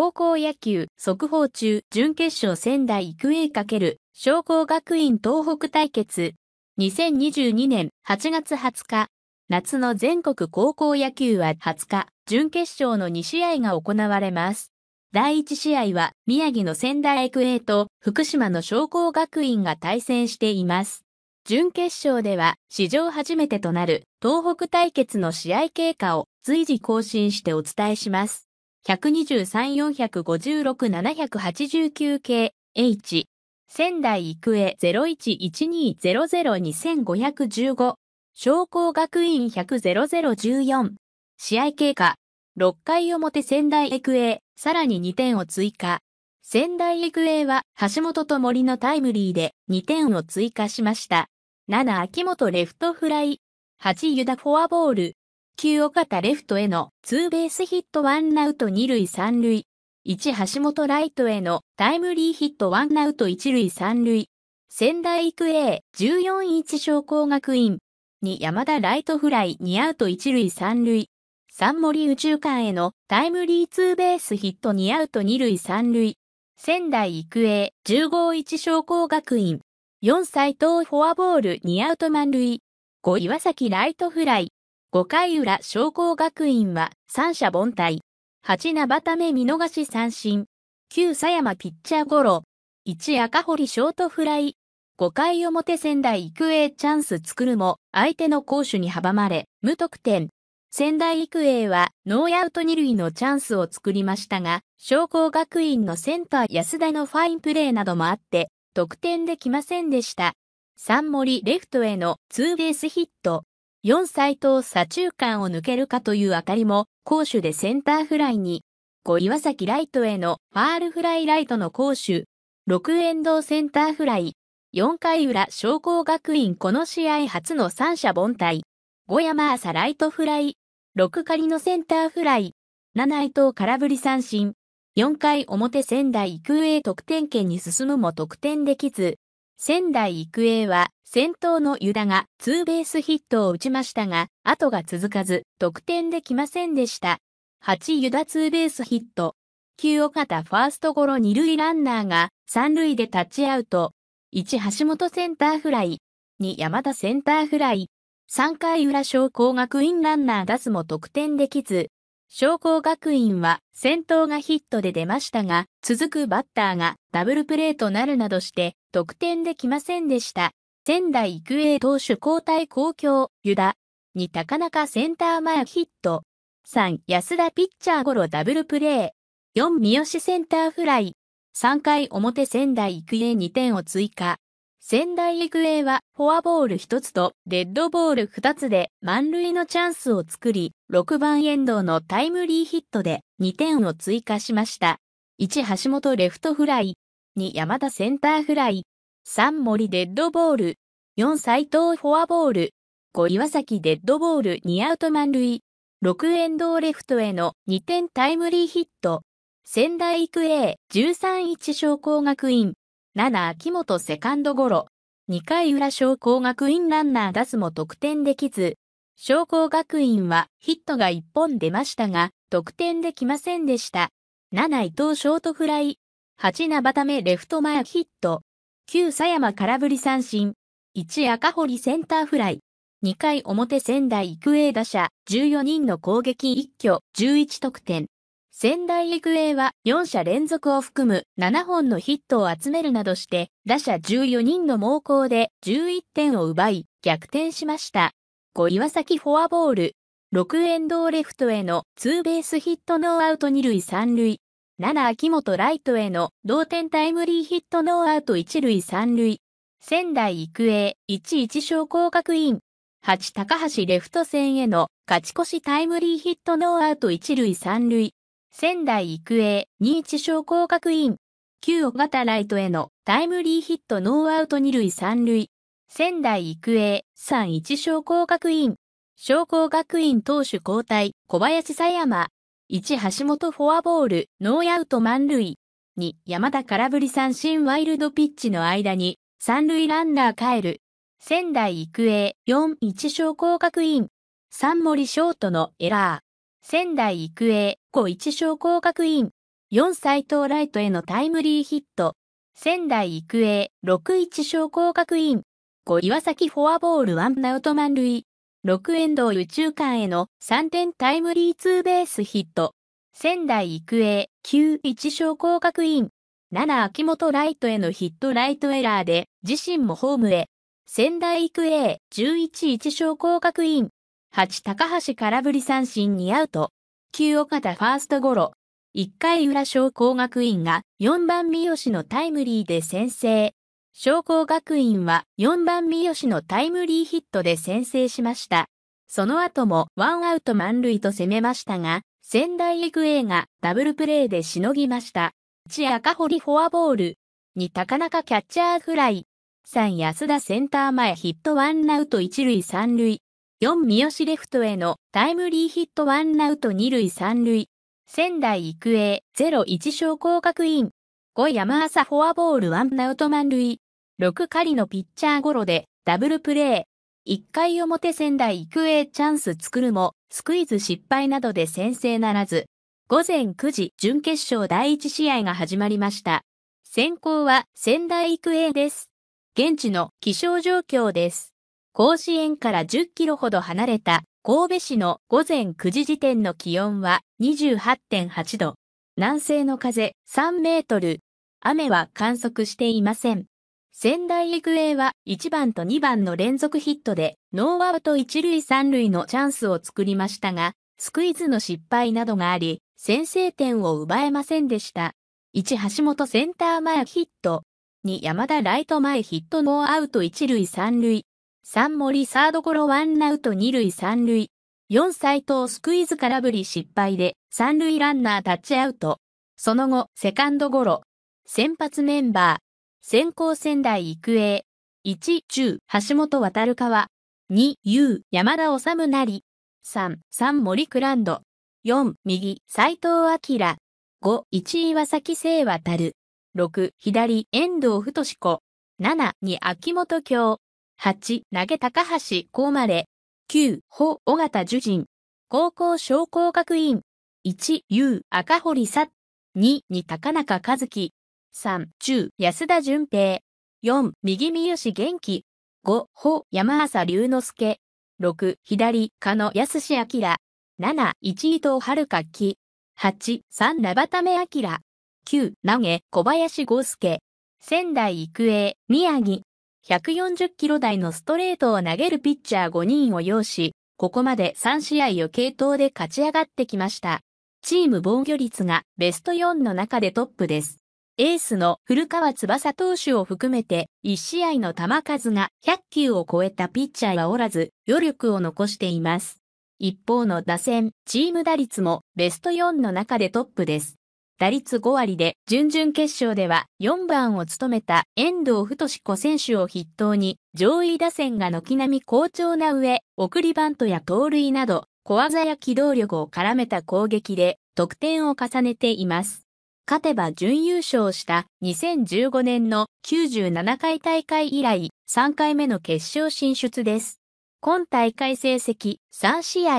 高校野球速報中準決勝仙台育英×商工学院東北対決2022年8月20日夏の全国高校野球は20日準決勝の2試合が行われます。第1試合は宮城の仙台育英と福島の商工学院が対戦しています。準決勝では史上初めてとなる東北対決の試合経過を随時更新してお伝えします。123456789系 H 仙台育英0112002515商工学院1000014試合経過6回表仙台育英さらに2点を追加仙台育英は橋本と森のタイムリーで2点を追加しました7秋元レフトフライ8湯田フォアボール球岡田レフトへのツーベースヒットワンアウト二塁三塁。1橋本ライトへのタイムリーヒットワンアウト一塁三塁。仙台育英14一商工学院。2山田ライトフライ2アウト1塁3塁。3森宇宙館へのタイムリーツーベースヒット2アウト2塁3塁。仙台育英15一商工学院。4斎藤フォアボール2アウト満塁。5岩崎ライトフライ5回裏商工学院は三者凡退。8生ため見逃し三振。9佐山ピッチャーゴロ。1赤堀ショートフライ。5回表仙台育英チャンス作るも相手の攻守に阻まれ無得点。仙台育英はノーアウト二塁のチャンスを作りましたが、商工学院のセンター安田のファインプレーなどもあって得点できませんでした。三森レフトへのツーベースヒット。4歳と左中間を抜けるかという当たりも、攻守でセンターフライに、5岩崎ライトへのファールフライライトの攻守、6遠藤センターフライ、4回裏商工学院この試合初の三者凡退、5山朝ライトフライ、6仮のセンターフライ、7伊藤空振り三振、4回表仙台育英得点圏に進むも得点できず、仙台育英は先頭の湯田がツーベースヒットを打ちましたが、後が続かず得点できませんでした。8湯田ツーベースヒット。9岡田ファーストゴロ2塁ランナーが3塁でタッチアウト。1橋本センターフライ。2山田センターフライ。3回裏昇工学院ランナー出すも得点できず、商工学院は先頭がヒットで出ましたが、続くバッターがダブルプレーとなるなどして得点できませんでした。仙台育英投手交代公共、湯田に高中センター前ヒット。3、安田ピッチャーゴロダブルプレー。4、三好センターフライ。3回表仙台育英2点を追加。仙台育英はフォアボール1つとデッドボール2つで満塁のチャンスを作り、6番遠藤のタイムリーヒットで2点を追加しました。1橋本レフトフライ、2山田センターフライ、3森デッドボール、4斎藤フォアボール、5岩崎デッドボール2アウト満塁、6遠藤レフトへの2点タイムリーヒット、仙台育英13-1商工学院。7秋元セカンドゴロ、2回裏商工学院ランナー出すも得点できず、商工学院はヒットが1本出ましたが、得点できませんでした。7伊藤ショートフライ、8名た目レフト前ヒット、9佐山空振り三振、1赤堀センターフライ、2回表仙台育英打者14人の攻撃一挙11得点。仙台育英は4者連続を含む7本のヒットを集めるなどして、打者14人の猛攻で11点を奪い、逆転しました。5岩崎フォアボール、6遠藤レフトへのツーベースヒットノーアウト2塁3塁、7秋元ライトへの同点タイムリーヒットノーアウト1塁3塁、仙台育英11昇降学院。8高橋レフト線への勝ち越しタイムリーヒットノーアウト1塁3塁、仙台育英、新一商工学院、旧尾形ライトへのタイムリーヒットノーアウト二塁三塁、仙台育英、三一商工学院、商工学院投手交代、小林佐山、一橋本フォアボール、ノーアウト満塁、二、山田空振り三振ワイルドピッチの間に、三塁ランナー帰る、仙台育英、四一商工学院、三森ショートのエラー。仙台育英、5一商工学院、4斎藤ライトへのタイムリーヒット、仙台育英、6一商工学院、5岩崎フォアボールワンナウト満塁、6遠藤宇宙間への3点タイムリーツーベースヒット、仙台育英、9一商工学院、7秋元ライトへのヒットライトエラーで、自身もホームへ、仙台育英、11一商工学院、8高橋空振り三振にアウト。9岡田ファーストゴロ。1回裏商工学院が4番三好のタイムリーで先制。商工学院は4番三好のタイムリーヒットで先制しました。その後もワンアウト満塁と攻めましたが、仙台育英がダブルプレーでしのぎました。1赤堀フォアボール。2高中キャッチャーフライ。3安田センター前ヒットワンアウト一塁三塁。4三好レフトへのタイムリーヒットワンアウト2塁3塁。仙台育英0-1昇降格院。5山朝フォアボールワンアウト満塁。6狩りのピッチャーゴロでダブルプレー。1回表仙台育英チャンス作るも、スクイズ失敗などで先制ならず。午前9時準決勝第1試合が始まりました。先行は仙台育英です。現地の気象状況です。甲子園から10キロほど離れた神戸市の午前9時時点の気温は28.8度。南西の風3メートル。雨は観測していません。仙台育英は1番と2番の連続ヒットでノーアウト1塁3塁のチャンスを作りましたが、スクイズの失敗などがあり、先制点を奪えませんでした。1橋本センター前ヒット。2山田ライト前ヒットノーアウト1塁3塁。三森サードゴロワンナウト二塁三塁。四斎藤スクイズ空振り失敗で三塁ランナータッチアウト。その後、セカンドゴロ。先発メンバー。先行仙台育英。1、中、橋本渡川。2、優、山田治成。三、3、森クランド。4、右、斎藤明。5、位岩崎聖渡る。6、左、遠藤太子。7、二、秋元京。8、投げ高橋高まれ。9、法尾形樹人。高校商工学院。1、U、赤堀さ。2、に高中和樹。3、中、安田淳平。4、右三好元気。5、法、山浅龍之介。6、左、加野安志明。7、一伊藤遥樹。8、三名畑目明。9、投げ、小林豪介。仙台育英、宮城。140キロ台のストレートを投げるピッチャー5人を要し、ここまで3試合を継投で勝ち上がってきました。チーム防御率がベスト4の中でトップです。エースの古川翼投手を含めて1試合の球数が100球を超えたピッチャーはおらず余力を残しています。一方の打線、チーム打率もベスト4の中でトップです。打率5割で、準々決勝では4番を務めた遠藤太子選手を筆頭に、上位打線が軒並み好調な上、送りバントや盗塁など、小技や機動力を絡めた攻撃で、得点を重ねています。勝てば準優勝した2015年の97回大会以来3回目の決勝進出です。今大会成績3試合、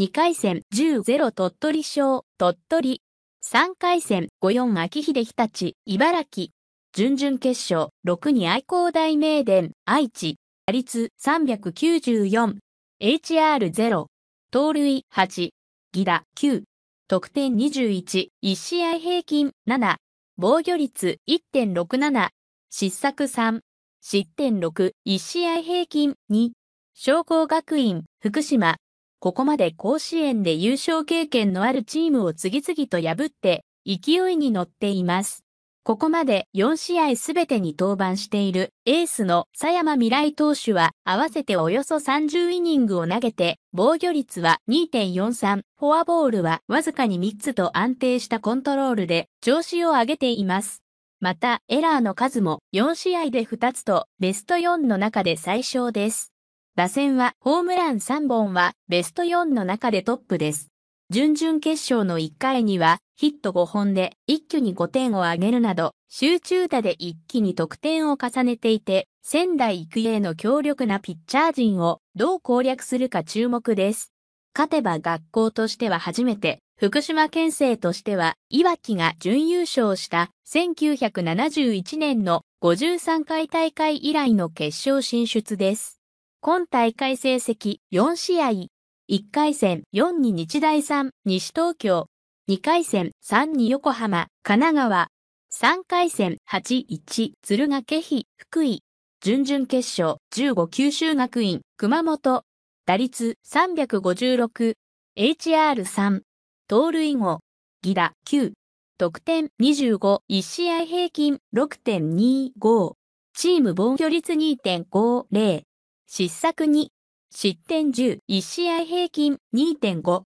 2回戦10-0鳥取賞、鳥取、3回戦5-4秋秀日立、茨城。準々決勝6-2愛工大名電、愛知。打率394。HR0。盗塁8。ギダ9。得点21。1試合平均7。防御率1.67。失策3。失点6。1試合平均2。商工学院、福島。ここまで甲子園で優勝経験のあるチームを次々と破って、勢いに乗っています。ここまで4試合すべてに登板しているエースの佐山未来投手は合わせておよそ30イニングを投げて防御率は2.43、フォアボールはわずかに3つと安定したコントロールで調子を上げています。またエラーの数も4試合で2つとベスト4の中で最小です。打線はホームラン3本はベスト4の中でトップです。準々決勝の1回にはヒット5本で一挙に5点を挙げるなど集中打で一気に得点を重ねていて仙台育英の強力なピッチャー陣をどう攻略するか注目です。勝てば学校としては初めて福島県政としては、いわきが準優勝した1971年の53回大会以来の決勝進出です。今大会成績4試合、1回戦4に日大3、西東京、2回戦3に横浜、神奈川、3回戦8-1、鶴ヶ比、福井、準々決勝15九州学院、熊本、打率356、HR3、盗塁後、ギラ9、得点25、1試合平均6.25、チーム防御率2.50、失策2、失点10、1試合平均2.5。